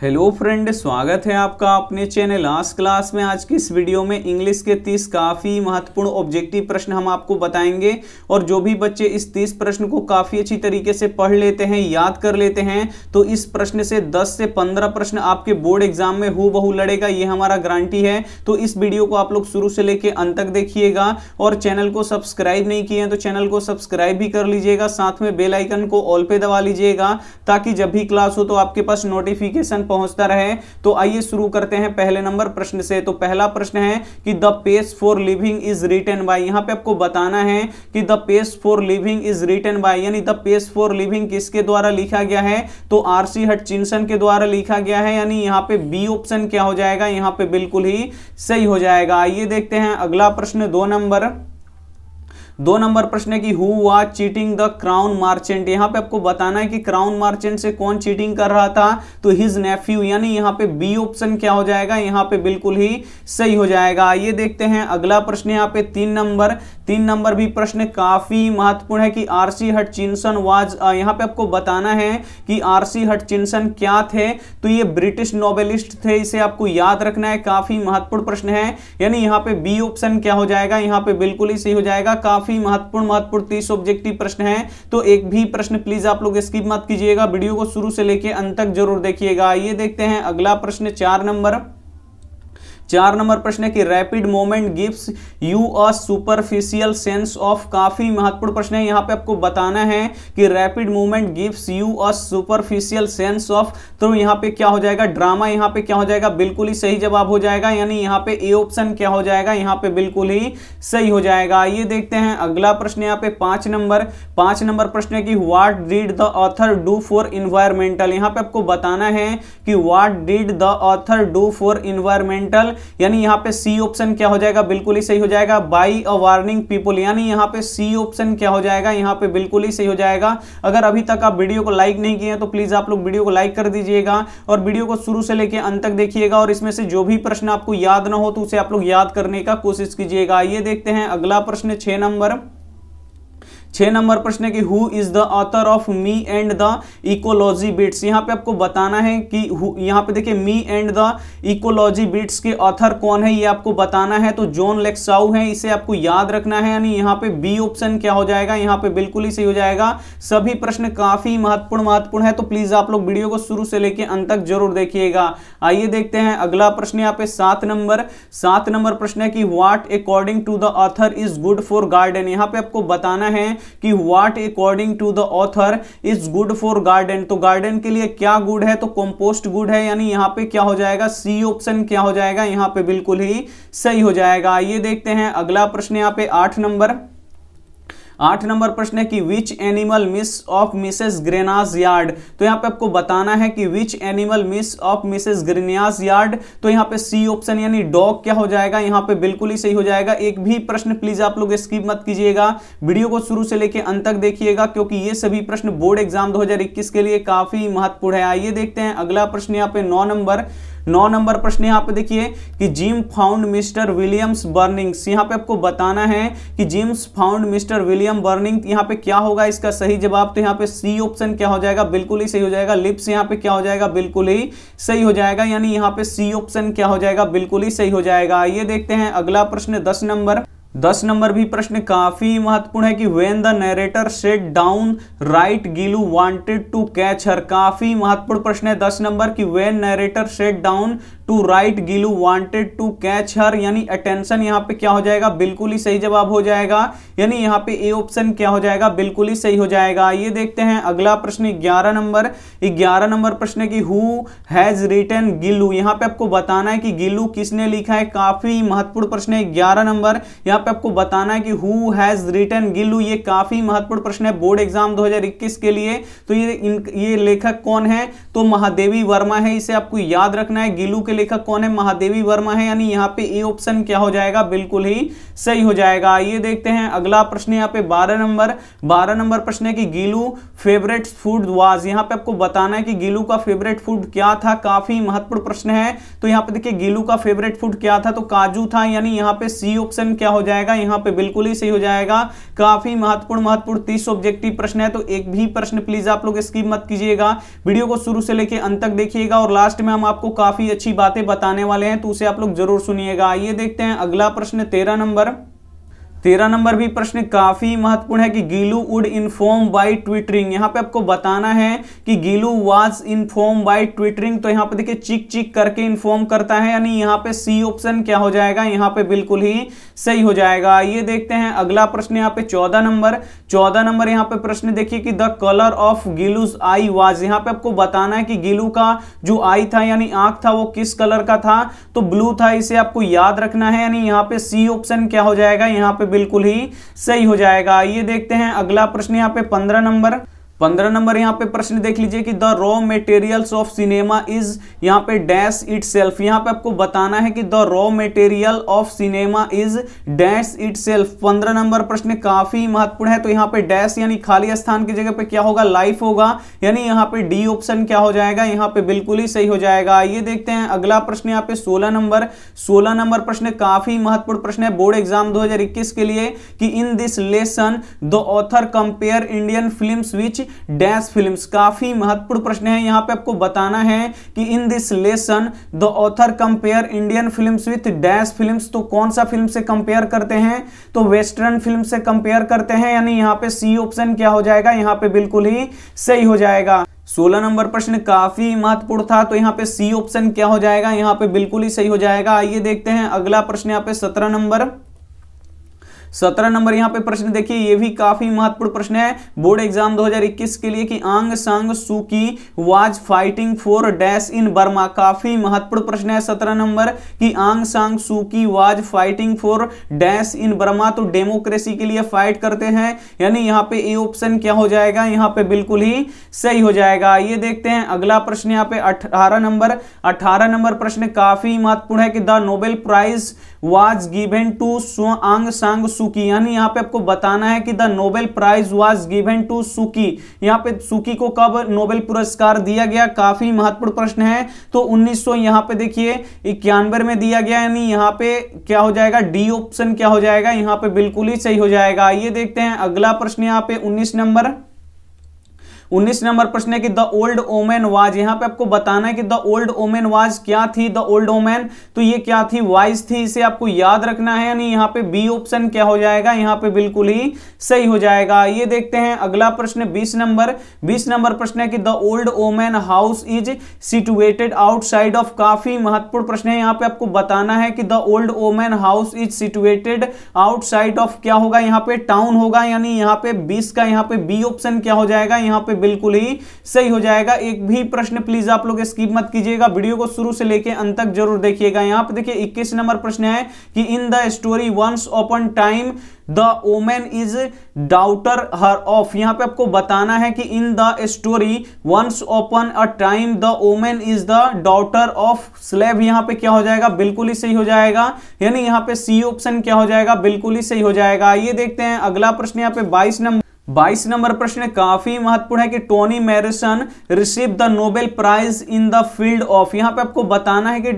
hello friend स्वागत है आपका अपने चैनल लास्ट क्लास में आज की इस वीडियो में इंग्लिश के 30 काफ़ी महत्वपूर्ण ऑब्जेक्टिव प्रश्न हम आपको बताएंगे और जो भी बच्चे इस 30 प्रश्न को काफ़ी अच्छी तरीके से पढ़ लेते हैं याद कर लेते हैं तो इस प्रश्न से 10 से 15 प्रश्न आपके बोर्ड एग्जाम में हु बहु लड़ेगा ये हमारा गारंटी है तो इस वीडियो को आप लोग शुरू से लेकर अंत तक देखिएगा और चैनल को सब्सक्राइब नहीं किए हैं तो चैनल को सब्सक्राइब भी कर लीजिएगा साथ में बेलाइकन को ऑल पे दबा लीजिएगा ताकि जब भी क्लास हो तो आपके पास नोटिफिकेशन पहुंचता रहे तो आइए शुरू करते हैं पहले नंबर प्रश्न से तो पहला प्रश्न है कि the pace for living is written by यहां पे आपको बताना है कि the pace for living is written by यानी द पेस फॉर लिविंग किसके द्वारा लिखा गया है तो आरसी हटचिनसन के द्वारा लिखा गया है यानी यहां पे बी ऑप्शन क्या हो जाएगा यहां पे बिल्कुल ही सही हो जाएगा आइए देखते हैं अगला प्रश्न दो नंबर दो नंबर प्रश्न है कि who was cheating the crown merchant यहां पे आपको बताना है कि क्राउन मार्चेंट से कौन चीटिंग कर रहा था तो हिज नेफ्यू यानी यहां पे बी ऑप्शन क्या हो जाएगा यहां पे बिल्कुल ही सही हो जाएगा आइए देखते हैं अगला प्रश्न यहाँ पे तीन नंबर तीन नंबर भी प्रश्न काफी महत्वपूर्ण है कि आरसी हटचिंसन वाज यहाँ पे आपको बताना है कि आरसी हटचिंसन क्या थे तो ये ब्रिटिश नोबेलिस्ट थे इसे आपको याद रखना है काफी महत्वपूर्ण प्रश्न है यानी यहाँ पे बी ऑप्शन क्या हो जाएगा यहाँ पे बिल्कुल ही सही हो जाएगा काफी महत्वपूर्ण महत्वपूर्ण तीस ऑब्जेक्टिव प्रश्न है तो एक भी प्रश्न प्लीज आप लोग स्किप मत कीजिएगा वीडियो को शुरू से लेकर अंत तक जरूर देखिएगा ये देखते हैं अगला प्रश्न चार नंबर चार नंबर प्रश्न है कि rapid moment gives you a superficial sense of काफी महत्वपूर्ण प्रश्न है यहाँ पे आपको बताना है कि rapid moment gives you a superficial sense of तो यहाँ पे क्या हो जाएगा ड्रामा यहाँ पे क्या हो जाएगा बिल्कुल ही सही जवाब हो जाएगा यानी यहाँ पे ए ऑप्शन क्या हो जाएगा यहाँ पे बिल्कुल ही सही हो जाएगा आइए देखते हैं अगला प्रश्न यहाँ पे पांच नंबर पांच नंबर प्रश्न है कि what did the author do for environmental यहाँ पे आपको बताना है कि what did the author do for environmental यानी यहाँ पे सी ऑप्शन क्या हो जाएगा बिल्कुल ही सही हो जाएगा बाई अ वार्निंग पीपल यानी यहाँ पे सी ऑप्शन क्या हो जाएगा यहाँ पे बिल्कुल ही सही हो जाएगा अगर अभी तक आप वीडियो को लाइक नहीं किए तो प्लीज आप लोग वीडियो को लाइक कर दीजिएगा और वीडियो को शुरू से लेकर अंत तक देखिएगा और इसमें से जो भी प्रश्न आपको याद ना हो तो उसे आप लोग याद करने का कोशिश कीजिएगा आइए देखते हैं अगला प्रश्न छह नंबर छह नंबर प्रश्न है कि who is the author of me and the ecology bits यहाँ पे आपको बताना है कि यहाँ पे देखिए me and the ecology bits के ऑथर कौन है ये आपको बताना है तो जॉन लेक्साउ है इसे आपको याद रखना है यानी यहाँ पे बी ऑप्शन क्या हो जाएगा यहाँ पे बिल्कुल ही सही हो जाएगा सभी प्रश्न काफी महत्वपूर्ण महत्वपूर्ण है तो प्लीज आप लोग वीडियो को शुरू से लेकर अंत तक जरूर देखिएगा आइए देखते हैं अगला प्रश्न यहाँ पे सात नंबर सात नंबर प्रश्न है कि what according to the author is good for garden यहाँ पे आपको बताना है कि what according to the author is good for garden तो गार्डन के लिए क्या गुड है तो कंपोस्ट गुड है यानी यहां पे क्या हो जाएगा सी ऑप्शन क्या हो जाएगा यहां पे बिल्कुल ही सही हो जाएगा आइए देखते हैं अगला प्रश्न यहां पे आठ नंबर आठ नंबर प्रश्न है कि which animal miss of Mrs Granny's yard तो यहाँ पे आपको बताना है कि which animal miss of Mrs Granny's yard तो यहाँ पे सी ऑप्शन यानी डॉग क्या हो जाएगा यहाँ पे बिल्कुल ही सही हो जाएगा एक भी प्रश्न प्लीज आप लोग स्किप मत कीजिएगा वीडियो को शुरू से लेकर अंत तक देखिएगा क्योंकि ये सभी प्रश्न बोर्ड एग्जाम दो के लिए काफी महत्वपूर्ण है आइए देखते हैं अगला प्रश्न यहाँ पे नौ नंबर नौ नंबर प्रश्न यहाँ पे देखिए कि Jim found Mr Williams Burnings यहाँ पे आपको बताना है कि Jim's found Mr William burning यहाँ पे क्या होगा इसका सही जवाब तो यहाँ पे सी ऑप्शन क्या हो जाएगा बिल्कुल ही सही हो जाएगा लिप्स यहाँ पे क्या हो जाएगा बिल्कुल ही सही हो जाएगा यानी यहाँ पे सी ऑप्शन क्या हो जाएगा बिल्कुल ही सही हो जाएगा ये देखते हैं अगला प्रश्न दस नंबर दस नंबर भी प्रश्न काफी महत्वपूर्ण है कि when the narrator sat down write Gillu wanted to catch her काफी महत्वपूर्ण प्रश्न है दस नंबर कि when narrator sat down to write Gillu wanted to catch her यानी अटेंशन यहाँ पे क्या हो जाएगा बिल्कुल ही सही जवाब हो जाएगा यानी यहाँ पे ए ऑप्शन क्या हो जाएगा बिल्कुल ही सही हो जाएगा ये देखते हैं अगला प्रश्न ग्यारह नंबर ग्यारह नंबर प्रश्न की हु हैज रिटन गिलू यहाँ पे आपको बताना है कि गिलू किसने लिखा है काफी महत्वपूर्ण प्रश्न है ग्यारह नंबर यहाँ पे आपको बताना है कि हु हैज रिटन गिलू ये काफी महत्वपूर्ण प्रश्न है बोर्ड एग्जाम दो के लिए तो ये ये लेखक कौन है तो महादेवी वर्मा है इसे आपको याद रखना है गिलू के लेखक कौन है महादेवी वर्मा है यानी यहाँ पे ए ऑप्शन क्या हो जाएगा बिल्कुल ही सही हो जाएगा आइए देखते हैं अगला प्रश्न यहाँ पे बारह नंबर बारह नंबर प्रश्न है कि गीलू फेवरेट फूड वाज यहाँ पे आपको बताना है कि गीलू का फेवरेट फूड क्या था काफी महत्वपूर्ण प्रश्न है तो यहाँ पे देखिए गीलू का फेवरेट फूड क्या था तो काजू था यानी यहाँ पे सी ऑप्शन क्या हो जाएगा यहाँ पे बिल्कुल ही सही हो जाएगा काफी महत्वपूर्ण महत्वपूर्ण तीस ऑब्जेक्टिव प्रश्न है तो एक भी प्रश्न प्लीज आप लोग स्कीप मत कीजिएगा वीडियो को शुरू से लेकर अंत तक देखिएगा और लास्ट में हम आपको काफी अच्छी बात बातें बताने वाले हैं तो उसे आप लोग जरूर सुनिएगा आइए देखते हैं अगला प्रश्न तेरह नंबर तेरह नंबर भी प्रश्न काफी महत्वपूर्ण है कि Gillu would inform by twittering यहां पे आपको बताना है कि Gillu was inform by twittering तो यहां पे देखिए चिक चिक करके इन्फॉर्म करता है यानी यहां पे सी ऑप्शन क्या हो जाएगा यहां पे बिल्कुल ही सही हो जाएगा ये देखते हैं अगला प्रश्न यहाँ पे चौदह नंबर चौदह नंबर यहाँ पे प्रश्न देखिए कि the colour of Gillu's eye was यहाँ पे आपको बताना है कि गिलू का जो आई था यानी आंख था वो किस कलर का था तो ब्लू था इसे आपको याद रखना है यानी यहाँ पे सी ऑप्शन क्या हो जाएगा यहाँ पे बिल्कुल ही सही हो जाएगा ये देखते हैं अगला प्रश्न यहाँ पे पंद्रह नंबर पंद्रह नंबर यहाँ पे प्रश्न देख लीजिए कि the raw material of cinema is यहाँ पे डैश इट सेल्फ यहाँ पे आपको बताना है कि the raw material of cinema is dash itself पंद्रह नंबर प्रश्न काफी महत्वपूर्ण है तो यहाँ पे डैश यानी खाली स्थान की जगह पे क्या होगा लाइफ होगा यानी यहाँ पे डी ऑप्शन क्या हो जाएगा यहाँ पे बिल्कुल ही सही हो जाएगा ये देखते हैं अगला प्रश्न यहाँ पे सोलह नंबर सोलह नंबर प्रश्न काफी महत्वपूर्ण प्रश्न है बोर्ड एग्जाम दो के लिए कि in this lesson the author compare Indian film which dash films काफी महत्वपूर्ण प्रश्न है यहाँ पे आपको बताना है कि in this lesson the author compare Indian films with dash films तो कौन सा फिल्म से कंपेयर करते हैं तो वेस्टर्न फिल्म से कंपेयर करते हैं यानी यहाँ पे सी ऑप्शन क्या हो जाएगा यहाँ पे बिल्कुल ही सही हो जाएगा सोलह नंबर प्रश्न काफी महत्वपूर्ण था तो यहाँ पे सी ऑप्शन क्या हो जाएगा यहाँ पे बिल्कुल ही सही हो जाएगा आइए देखते हैं अगला प्रश्न यहाँ पे सत्रह नंबर सत्रह नंबर यहाँ पे प्रश्न देखिए ये भी काफी महत्वपूर्ण प्रश्न है बोर्ड एग्जाम 2021 के लिए कि आंग San Suu Kyi was fighting for dash in Burma काफी महत्वपूर्ण प्रश्न है सत्रह नंबर की आंग San Suu Kyi was fighting for dash in Burma तो डेमोक्रेसी के लिए फाइट करते हैं यानी यहाँ पे ए ऑप्शन क्या हो जाएगा यहाँ पे बिल्कुल ही सही हो जाएगा ये देखते हैं अगला प्रश्न यहाँ पे अठारह नंबर अठारह नंबर प्रश्न काफी महत्वपूर्ण है कि the Nobel prize was given to Sung San सुकी यानी यहाँ पे आपको बताना है कि the Nobel prize was given to Suu Kyi यहाँ पे सुकी को कब नोबेल पुरस्कार दिया गया काफी महत्वपूर्ण प्रश्न है तो उन्नीस सौ यहाँ पे देखिए इक्यानवे में दिया गया यानी यहाँ पे क्या हो जाएगा डी ऑप्शन क्या हो जाएगा यहाँ पे बिल्कुल ही सही हो जाएगा आइए देखते हैं अगला प्रश्न यहाँ पे उन्नीस नंबर उन्नीस नंबर प्रश्न है कि द ओल्ड ओमेन वाज यहाँ पे आपको बताना है कि द ओल्ड ओमेन वाज क्या थी द ओल्ड ओमेन तो ये क्या थी वाइज थी इसे आपको याद रखना है यानी यहाँ पे बी ऑप्शन क्या हो जाएगा यहाँ पे बिल्कुल ही सही हो जाएगा ये देखते हैं अगला प्रश्न बीस नंबर बीस नंबर प्रश्न है कि the old woman house is situated outside of काफी महत्वपूर्ण प्रश्न है यहाँ पे आपको बताना है कि the old woman house is situated outside of क्या होगा यहाँ पे टाउन होगा यानी यहाँ पे बीस का यहाँ पे बी ऑप्शन क्या हो जाएगा यहाँ पे भी बिल्कुल ही सही हो जाएगा एक भी प्रश्न प्लीज आप लोग स्कीप मत कीजिएगा वीडियो को शुरू से लेकर अंत तक जरूर देखिएगा यहां पर देखिए इक्कीस नंबर प्रश्न है कि in the story once upon time the woman is daughter her of यहां पे आपको बताना है कि in the story once upon a time the woman is the daughter of slave यहां पे क्या हो जाएगा बिल्कुल ही सही हो जाएगा यानी यहां पे सी ऑप्शन क्या हो जाएगा बिल्कुल ही सही हो जाएगा ये देखते हैं अगला प्रश्न यहां पे 22 नंबर बाईस नंबर प्रश्न काफी महत्वपूर्ण है कि Toni Morrison receive the Nobel prize in the field of यहाँ पे आपको बताना है कि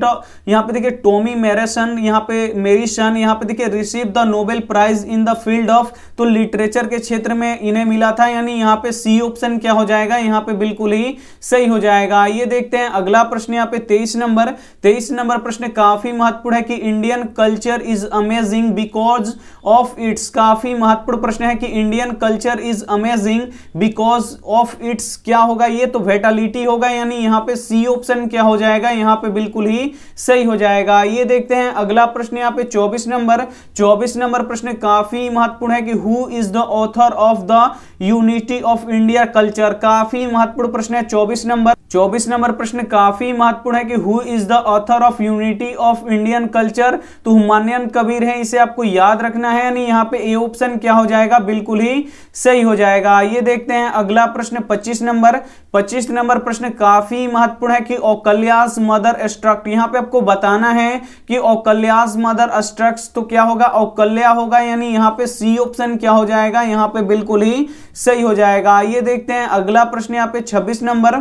यहाँ पे देखिए टोमी मैरिसन यहाँ पे मेरिसन यहाँ पे देखिए receive the Nobel prize in the field of तो लिटरेचर के क्षेत्र में इन्हें मिला था यानी यहाँ पे सी ऑप्शन क्या हो जाएगा यहाँ पे बिल्कुल ही सही हो जाएगा ये देखते हैं अगला प्रश्न यहाँ पे तेईस नंबर तेईस नंबर प्रश्न काफी महत्वपूर्ण है कि Indian culture is amazing because of its काफी महत्वपूर्ण प्रश्न है कि Indian culture nature is amazing because of its क्या होगा ये तो वेटालिटी होगा यानी यहाँ पे सी ऑप्शन क्या हो जाएगा यहाँ पे बिल्कुल ही सही हो जाएगा ये देखते हैं अगला प्रश्न यहाँ पे 24 नंबर 24 नंबर प्रश्न काफी महत्वपूर्ण है कि who is the author of the unity of India culture काफी महत्वपूर्ण प्रश्न है चौबीस नंबर चौबीस नंबर प्रश्न काफी महत्वपूर्ण है कि who is the author of unity of Indian culture तो हुमान्यन कबीर है इसे आपको याद रखना है यानी यहाँ पे ए ऑप्शन क्या हो जाएगा बिल्कुल ही सही हो जाएगा आइए देखते हैं अगला प्रश्न पच्चीस नंबर पच्चीस नंबर प्रश्न काफी महत्वपूर्ण है कि ओकल्यास मदर स्ट्रक्ट यहाँ पे आपको बताना है कि ओकल्यास मदर स्ट्रक्ट तो क्या होगा ओकल्या होगा यानी यहाँ पे सी ऑप्शन क्या हो जाएगा यहाँ पे बिल्कुल ही सही हो जाएगा आइए देखते हैं अगला प्रश्न यहाँ पे छब्बीस नंबर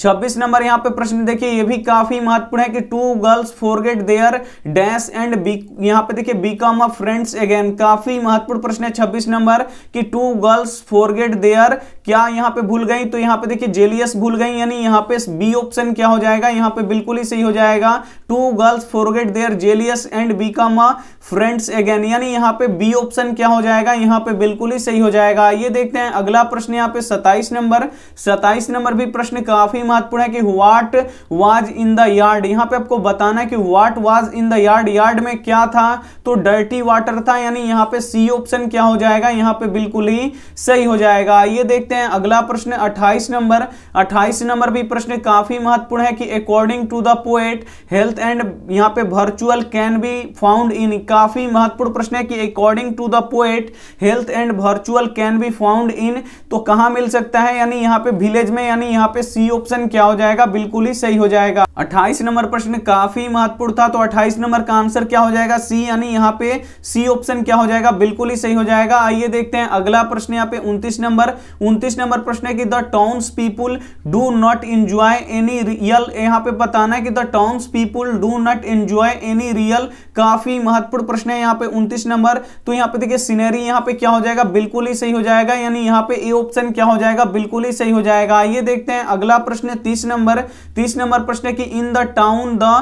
छब्बीस नंबर यहाँ पे प्रश्न देखिए ये भी काफी महत्वपूर्ण है कि two girls forget their dash and be यहाँ पे देखिए बीकॉम ऑफ फ्रेंड्स अगेन काफी महत्वपूर्ण प्रश्न है छब्बीस नंबर कि टू गर्ल्स फोरगेट देयर क्या यहाँ पे भूल गई तो यहाँ पे देखिए जेलियस भूल गई यानी यहाँ पे बी ऑप्शन क्या हो जाएगा यहाँ पे बिल्कुल ही सही हो जाएगा two girls forget their jealous and become friends again यानी यहाँ पे बी ऑप्शन क्या हो जाएगा यहाँ पे बिल्कुल ही सही हो जाएगा ये देखते हैं अगला प्रश्न यहाँ पे 27 नंबर 27 नंबर भी प्रश्न काफी महत्वपूर्ण है कि what was in the yard यहाँ पे आपको बताना है कि what was in the yard yard में क्या था तो डर्टी वाटर था यानी यहाँ पे सी ऑप्शन क्या हो जाएगा यहाँ पे बिल्कुल ही सही हो जाएगा ये देखते हैं अगला प्रश्न अट्ठाईस नंबर अट्ठाईस नंबर भी प्रश्न काफी महत्वपूर्ण है कि according to the poet health and यहाँ पे virtual can be found in का काफी महत्वपूर्ण प्रश्न है कि according to the poet health and virtual can be found in तो कहां मिल सकता है यानी यहां पे विलेज में यानी यहां पे सी ऑप्शन क्या हो जाएगा बिल्कुल ही सही हो जाएगा 28 नंबर प्रश्न काफी महत्वपूर्ण था तो 28 नंबर का आंसर क्या हो जाएगा सी यानी यहाँ पे सी ऑप्शन क्या हो जाएगा बिल्कुल ही सही हो जाएगा आइए देखते हैं अगला प्रश्न यहाँ पे 29 नंबर 29 नंबर प्रश्न है कि the towns people do not enjoy any real यहाँ पे बताना है कि the towns people do not enjoy any real काफी महत्वपूर्ण प्रश्न है यहाँ पे उनतीस नंबर तो यहाँ पे देखिए सीनरी यहाँ पे क्या हो जाएगा बिल्कुल ही सही हो जाएगा यानी यहाँ पे ए ऑप्शन क्या हो जाएगा बिल्कुल ही सही हो जाएगा आइए देखते हैं अगला प्रश्न तीस नंबर तीस नंबर प्रश्न है कि in the town the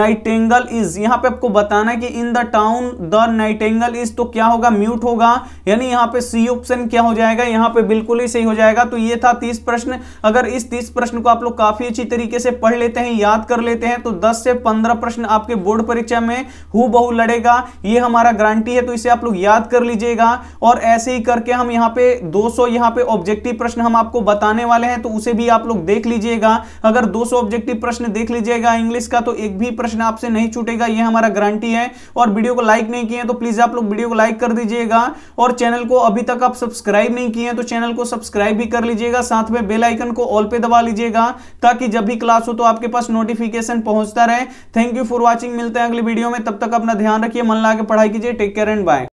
nightingale is यहाँ पे आपको बताना है कि in the town the nightingale is तो क्या होगा म्यूट होगा यानी यहाँ पे सी ऑप्शन क्या हो जाएगा यहाँ पे बिल्कुल ही सही हो जाएगा तो ये था तीस प्रश्न अगर इस तीस प्रश्न को आप लोग काफी अच्छी तरीके से पढ़ लेते हैं याद कर लेते हैं तो दस से पंद्रह प्रश्न आपके बोर्ड परीक्षा में हु बहु लड़ेगा ये हमारा गारंटी है तो इसे आप लोग याद कर लीजिएगा और ऐसे ही करके हम यहाँ पे 200 सौ यहाँ पे ऑब्जेक्टिव प्रश्न हम आपको बताने वाले हैं तो उसे भी आप लोग देख लीजिएगा अगर 200 सौ ऑब्जेक्टिव प्रश्न देख लीजिएगा इंग्लिश का तो एक भी प्रश्न आपसे नहीं छूटेगा ये हमारा गारंटी है और वीडियो को लाइक नहीं किए तो प्लीज आप लोग वीडियो को लाइक कर दीजिएगा और चैनल को अभी तक आप सब्सक्राइब नहीं किए तो चैनल को सब्सक्राइब भी कर लीजिएगा साथ में बेलाइकन को ऑल पे दबा लीजिएगा ताकि जब भी क्लास हो तो आपके पास नोटिफिकेशन पहुंचता रहे थैंक यू फॉर वॉचिंग मिलते हैं अगले वीडियो में तब तक अपना ध्यान रखिए मन ला के पढ़ाई कीजिए टेक केयर एंड बाय